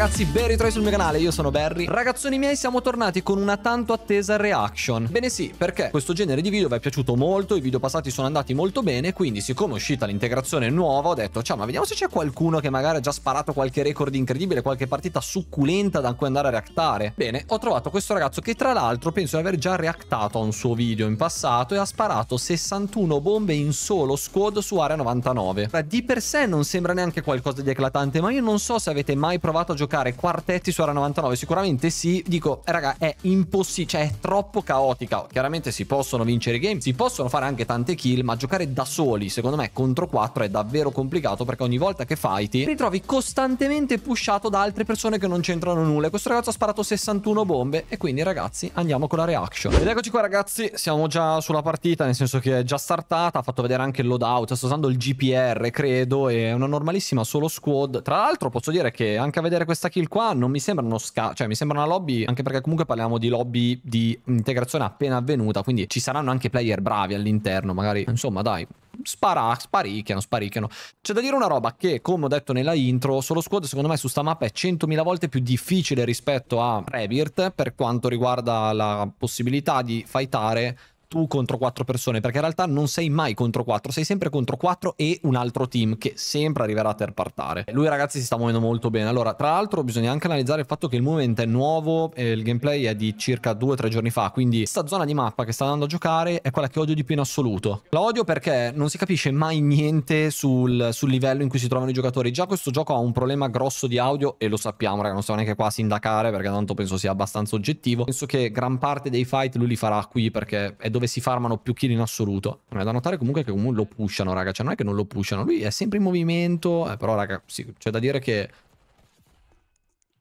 ragazzi, ben ritrovati sul mio canale, io sono Barry Ragazzoni miei, siamo tornati con una tanto attesa reaction Bene sì, perché questo genere di video vi è piaciuto molto, i video passati sono andati molto bene Quindi siccome è uscita l'integrazione nuova ho detto Ciao ma vediamo se c'è qualcuno che magari ha già sparato qualche record incredibile Qualche partita succulenta da cui andare a reactare Bene, ho trovato questo ragazzo che tra l'altro penso di aver già reactato a un suo video in passato E ha sparato 61 bombe in solo squad su area 99 Beh, Di per sé non sembra neanche qualcosa di eclatante Ma io non so se avete mai provato a giocare giocare quartetti su Ara 99? Sicuramente sì. Dico, eh, raga, è impossibile, cioè è troppo caotica. Chiaramente si possono vincere i game, si possono fare anche tante kill, ma giocare da soli, secondo me, contro 4 è davvero complicato perché ogni volta che fighti ritrovi costantemente pushato da altre persone che non c'entrano nulla. Questo ragazzo ha sparato 61 bombe e quindi, ragazzi, andiamo con la reaction. Ed eccoci qua, ragazzi, siamo già sulla partita, nel senso che è già startata, ha fatto vedere anche il loadout, sto usando il GPR, credo, e è una normalissima solo squad. Tra l'altro posso dire che anche a vedere questa questa kill qua non mi sembra uno scavo, cioè mi sembra una lobby, anche perché comunque parliamo di lobby di integrazione appena avvenuta, quindi ci saranno anche player bravi all'interno, magari, insomma dai, spara, sparicchiano, sparicchiano. C'è da dire una roba che, come ho detto nella intro, solo squad secondo me su sta mappa è 100.000 volte più difficile rispetto a Rebirth per quanto riguarda la possibilità di fightare tu contro quattro persone, perché in realtà non sei mai contro quattro, sei sempre contro quattro e un altro team che sempre arriverà a terpartare. Lui ragazzi si sta muovendo molto bene. Allora, tra l'altro bisogna anche analizzare il fatto che il movement è nuovo, eh, il gameplay è di circa 2-3 giorni fa, quindi questa zona di mappa che sta andando a giocare è quella che odio di più in assoluto. La odio perché non si capisce mai niente sul, sul livello in cui si trovano i giocatori. Già questo gioco ha un problema grosso di audio e lo sappiamo, ragazzi, non stiamo neanche qua a sindacare perché tanto penso sia abbastanza oggettivo. Penso che gran parte dei fight lui li farà qui perché è dove dove si farmano più kill in assoluto. è da notare comunque che comunque lo pushano, raga. Cioè, non è che non lo pushano. Lui è sempre in movimento. Eh, però, raga, sì, c'è da dire che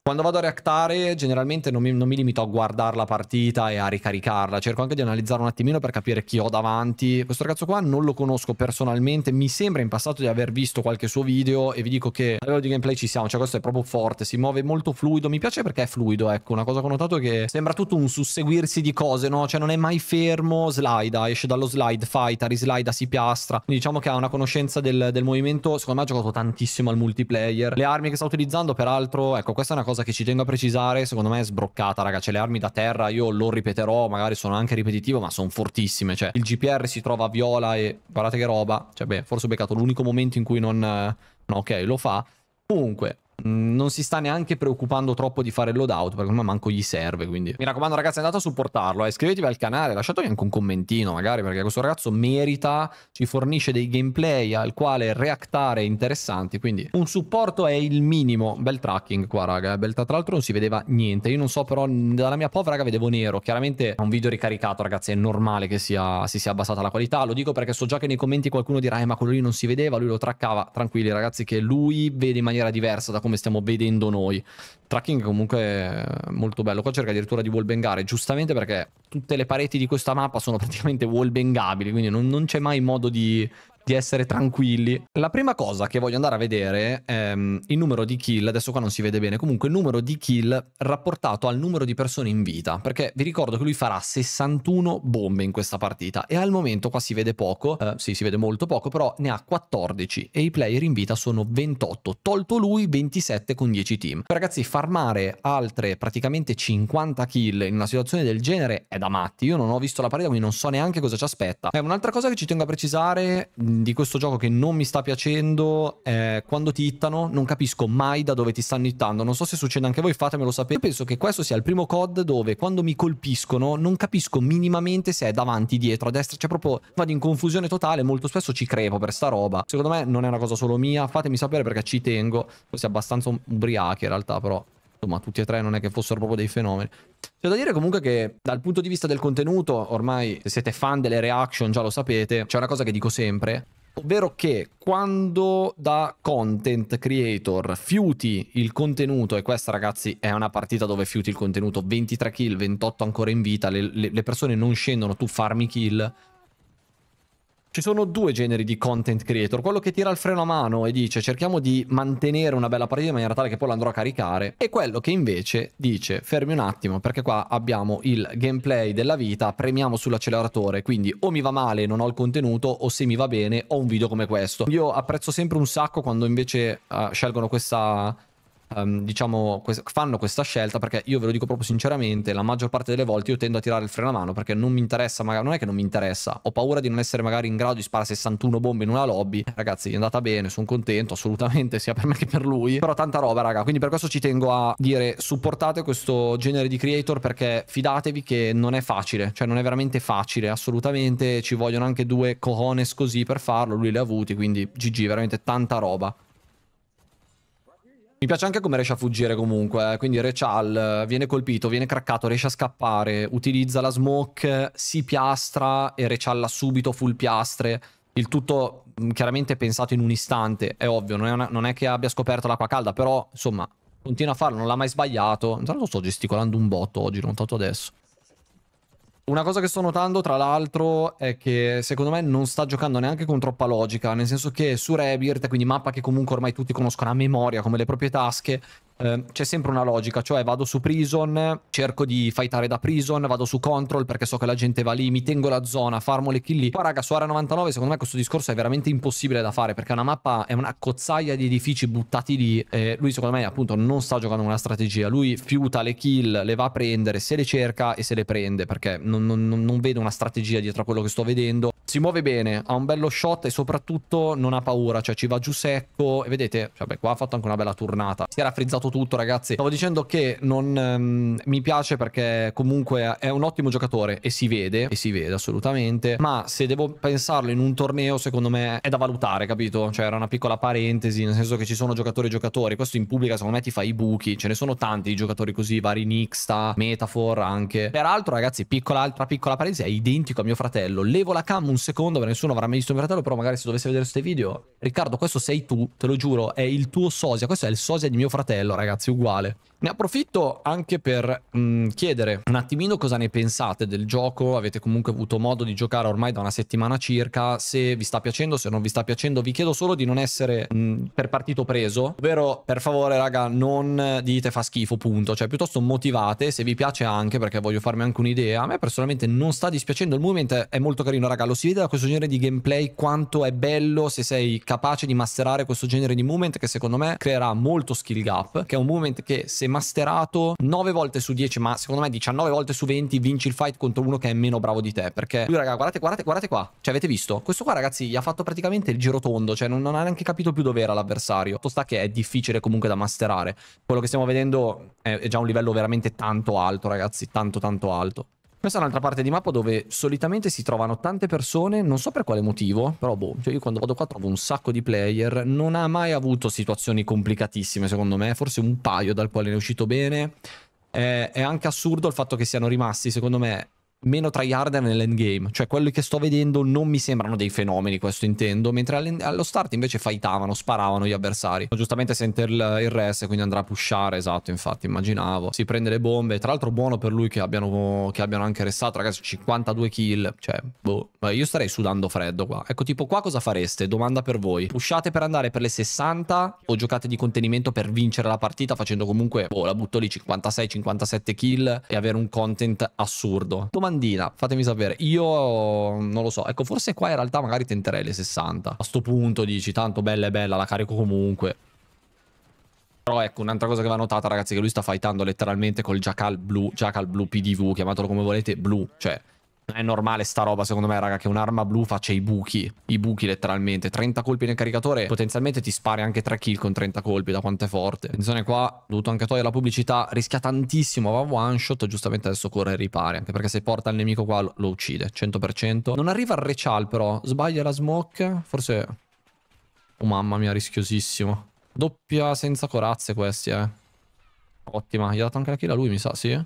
quando vado a reactare, generalmente non mi, non mi, limito a guardare la partita e a ricaricarla. Cerco anche di analizzare un attimino per capire chi ho davanti. Questo ragazzo qua non lo conosco personalmente. Mi sembra in passato di aver visto qualche suo video e vi dico che a livello di gameplay ci siamo. Cioè, questo è proprio forte. Si muove molto fluido. Mi piace perché è fluido, ecco. Una cosa che ho notato è che sembra tutto un susseguirsi di cose, no? Cioè, non è mai fermo. Slida, esce dallo slide, fight, rislida, si piastra. Quindi diciamo che ha una conoscenza del, del movimento. Secondo me ha giocato tantissimo al multiplayer. Le armi che sta utilizzando, peraltro, ecco, questa è una cosa cosa che ci tengo a precisare, secondo me è sbroccata, raga. Cioè, le armi da terra, io lo ripeterò, magari sono anche ripetitivo, ma sono fortissime. Cioè, il GPR si trova a viola e guardate che roba. Cioè, beh, forse ho beccato l'unico momento in cui non... No, ok, lo fa. Comunque, Mm, non si sta neanche preoccupando troppo di fare il loadout perché ormai manco gli serve quindi mi raccomando ragazzi andate a supportarlo eh. iscrivetevi al canale lasciatemi anche un commentino magari perché questo ragazzo merita ci fornisce dei gameplay al quale reactare interessanti quindi un supporto è il minimo bel tracking qua raga eh. bel, tra l'altro non si vedeva niente io non so però mm, dalla mia povera raga vedevo nero chiaramente è un video ricaricato ragazzi è normale che sia, si sia abbassata la qualità lo dico perché so già che nei commenti qualcuno dirà eh, ma quello lì non si vedeva lui lo traccava tranquilli ragazzi che lui vede in maniera diversa da come come stiamo vedendo noi. Tracking comunque molto bello. Qua cerca addirittura di wallbangare, giustamente perché tutte le pareti di questa mappa sono praticamente wallbangabili, quindi non, non c'è mai modo di di essere tranquilli. La prima cosa che voglio andare a vedere è ehm, il numero di kill, adesso qua non si vede bene, comunque il numero di kill rapportato al numero di persone in vita, perché vi ricordo che lui farà 61 bombe in questa partita e al momento qua si vede poco, eh, sì si vede molto poco, però ne ha 14 e i player in vita sono 28, tolto lui 27 con 10 team. Ragazzi, farmare altre praticamente 50 kill in una situazione del genere è da matti, io non ho visto la partita quindi non so neanche cosa ci aspetta. Eh, un'altra cosa che ci tengo a precisare di questo gioco che non mi sta piacendo è quando ti hittano, non capisco mai da dove ti stanno hittando. Non so se succede anche a voi, fatemelo sapere. Io penso che questo sia il primo COD dove quando mi colpiscono non capisco minimamente se è davanti, dietro, a destra, cioè proprio vado in confusione totale, molto spesso ci crepo per sta roba. Secondo me non è una cosa solo mia, fatemi sapere perché ci tengo. Forse è abbastanza ubriachi in realtà, però insomma tutti e tre non è che fossero proprio dei fenomeni. C'è da dire comunque che dal punto di vista del contenuto, ormai se siete fan delle reaction già lo sapete, c'è una cosa che dico sempre, ovvero che quando da content creator fiuti il contenuto, e questa ragazzi è una partita dove fiuti il contenuto, 23 kill, 28 ancora in vita, le, le persone non scendono, tu farmi kill, ci sono due generi di content creator, quello che tira il freno a mano e dice cerchiamo di mantenere una bella partita in maniera tale che poi l'andrò a caricare e quello che invece dice fermi un attimo perché qua abbiamo il gameplay della vita, premiamo sull'acceleratore, quindi o mi va male e non ho il contenuto o se mi va bene ho un video come questo. Io apprezzo sempre un sacco quando invece uh, scelgono questa um, diciamo, que- fanno questa scelta perché io ve lo dico proprio sinceramente, la maggior parte delle volte io tendo a tirare il freno a mano perché non mi interessa, magari non è che non mi interessa, ho paura di non essere magari in grado di sparare 61 bombe in una lobby. Eh, ragazzi, è andata bene, sono contento assolutamente sia per me che per lui, però tanta roba, raga, quindi per questo ci tengo a dire supportate questo genere di creator perché fidatevi che non è facile, cioè non è veramente facile, assolutamente ci vogliono anche due cojones così per farlo, lui le ha avuti, quindi GG, veramente tanta roba. Mi piace anche come riesce a fuggire comunque, eh. quindi Rechal eh, viene colpito, viene craccato, riesce a scappare, utilizza la smoke, si piastra e Rechalla subito full piastre. Il tutto mm, chiaramente pensato in un istante, è ovvio, non è, una, non è che abbia scoperto l'acqua calda, però insomma continua a farlo, non l'ha mai sbagliato. Intanto sto gesticolando un botto oggi, non tanto adesso. Una cosa che sto notando, tra l'altro, è che secondo me non sta giocando neanche con troppa logica, nel senso che su Rebirth, quindi mappa che comunque ormai tutti conoscono a memoria come le proprie tasche, Ehm, c'è sempre una logica, cioè vado su prison, cerco di fightare da prison, vado su control perché so che la gente va lì, mi tengo la zona, farmo le kill lì. Qua raga, su Area 99 secondo me questo discorso è veramente impossibile da fare perché è una mappa, è una cozzaia di edifici buttati lì. Eh, lui secondo me appunto non sta giocando una strategia, lui fiuta le kill, le va a prendere, se le cerca e se le prende perché non, non, non vedo una strategia dietro a quello che sto vedendo. Si muove bene, ha un bello shot e soprattutto non ha paura, cioè ci va giù secco e vedete, cioè, beh, qua ha fatto anche una bella turnata. Si era frizzato tutto, ragazzi. Stavo dicendo che non um, mi piace perché comunque è un ottimo giocatore e si vede, e si vede assolutamente. Ma se devo pensarlo in un torneo, secondo me è da valutare, capito? Cioè, era una piccola parentesi, nel senso che ci sono giocatori e giocatori. Questo in pubblica, secondo me, ti fa i buchi. Ce ne sono tanti di giocatori così, vari Nixta, Metafor anche. Peraltro, ragazzi, piccola altra piccola parentesi, è identico a mio fratello. Levo la cam un secondo, perché nessuno avrà mai visto mio fratello, però magari se dovesse vedere questi video, Riccardo, questo sei tu, te lo giuro, è il tuo sosia. Questo è il sosia di mio fratello, ragazzi, uguale. Ne approfitto anche per mh, mm, chiedere un attimino cosa ne pensate del gioco, avete comunque avuto modo di giocare ormai da una settimana circa, se vi sta piacendo, se non vi sta piacendo, vi chiedo solo di non essere mh, mm, per partito preso, ovvero per favore raga non dite fa schifo punto, cioè piuttosto motivate, se vi piace anche perché voglio farmi anche un'idea, a me personalmente non sta dispiacendo, il movement è molto carino raga, lo si vede da questo genere di gameplay quanto è bello se sei capace di masterare questo genere di movement che secondo me creerà molto skill gap, che è un movement che se masterato 9 volte su 10, ma secondo me 19 volte su 20 vinci il fight contro uno che è meno bravo di te. Perché lui, raga, guardate, guardate, guardate qua. Cioè, avete visto? Questo qua, ragazzi, gli ha fatto praticamente il giro tondo. Cioè, non, non ha neanche capito più dove era l'avversario. Tutto sta che è difficile comunque da masterare. Quello che stiamo vedendo è già un livello veramente tanto alto, ragazzi. Tanto, tanto alto. Questa è un'altra parte di mappa dove solitamente si trovano tante persone, non so per quale motivo, però boh, cioè io quando vado qua trovo un sacco di player, non ha mai avuto situazioni complicatissime secondo me, forse un paio dal quale ne è uscito bene. È, è anche assurdo il fatto che siano rimasti, secondo me, meno tryharder nell'endgame, cioè quelli che sto vedendo non mi sembrano dei fenomeni, questo intendo, mentre allo start invece fightavano, sparavano gli avversari. Giustamente sente il, il rest, quindi andrà a pushare, esatto, infatti immaginavo. Si prende le bombe, tra l'altro buono per lui che abbiano, che abbiano anche restato, ragazzi, 52 kill, cioè, boh, io starei sudando freddo qua. Ecco, tipo qua cosa fareste? Domanda per voi. Pushate per andare per le 60 o giocate di contenimento per vincere la partita facendo comunque, boh, la butto lì 56-57 kill e avere un content assurdo? Domanda domandina, fatemi sapere. Io non lo so. Ecco, forse qua in realtà magari tenterei le 60. A sto punto dici, tanto bella e bella, la carico comunque. Però ecco, un'altra cosa che va notata, ragazzi, che lui sta fightando letteralmente col Jackal blu, Jackal blu PDV, chiamatelo come volete, blu. Cioè, non è normale sta roba, secondo me, raga, che un'arma blu faccia i buchi. I buchi, letteralmente. 30 colpi nel caricatore, potenzialmente ti spari anche 3 kill con 30 colpi, da quanto è forte. Attenzione qua, dovuto anche togliere la pubblicità, rischia tantissimo, va one shot, giustamente adesso corre e ripari, anche perché se porta il nemico qua lo, lo uccide, 100%. Non arriva il recial, però, sbaglia la smoke, forse... Oh mamma mia, rischiosissimo. Doppia senza corazze questi, eh. Ottima, gli ha dato anche la kill a lui, mi sa, sì?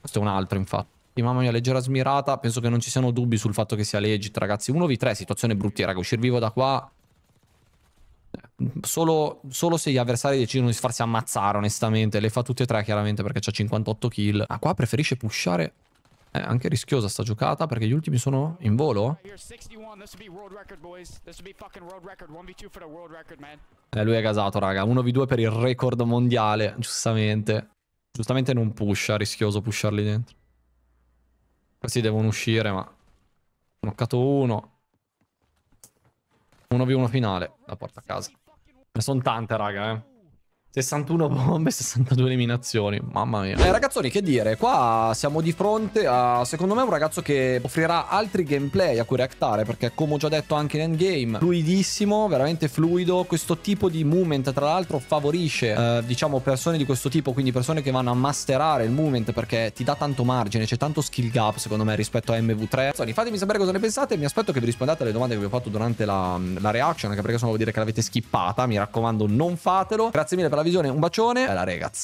Questo è un altro, infatti. Sì, mamma mia, leggera smirata. Penso che non ci siano dubbi sul fatto che sia legit, ragazzi. 1v3, situazione brutta, raga. Uscire vivo da qua... Solo, solo, se gli avversari decidono di farsi ammazzare, onestamente. Le fa tutte e tre, chiaramente, perché c'ha 58 kill. Ma qua preferisce pushare... È eh, anche rischiosa sta giocata perché gli ultimi sono in volo. Eh, lui è gasato, raga. 1v2 per il record mondiale, giustamente. Giustamente non pusha, rischioso pusharli dentro. Questi devono uscire, ma... Noccato uno. 1v1 finale. La porta a casa. Ne sono tante, raga, eh. 61 bombe, 62 eliminazioni, mamma mia. Eh ragazzoni che dire, qua siamo di fronte a secondo me un ragazzo che offrirà altri gameplay a cui reactare perché come ho già detto anche in endgame, fluidissimo, veramente fluido, questo tipo di movement tra l'altro favorisce eh, diciamo persone di questo tipo, quindi persone che vanno a masterare il movement perché ti dà tanto margine, c'è tanto skill gap secondo me rispetto a MV3. Ragazzoni fatemi sapere cosa ne pensate, mi aspetto che vi rispondiate alle domande che vi ho fatto durante la, la reaction anche perché sono no vuol dire che l'avete skippata, mi raccomando non fatelo. Grazie mille per la la visione, un bacione, alla ragazzi.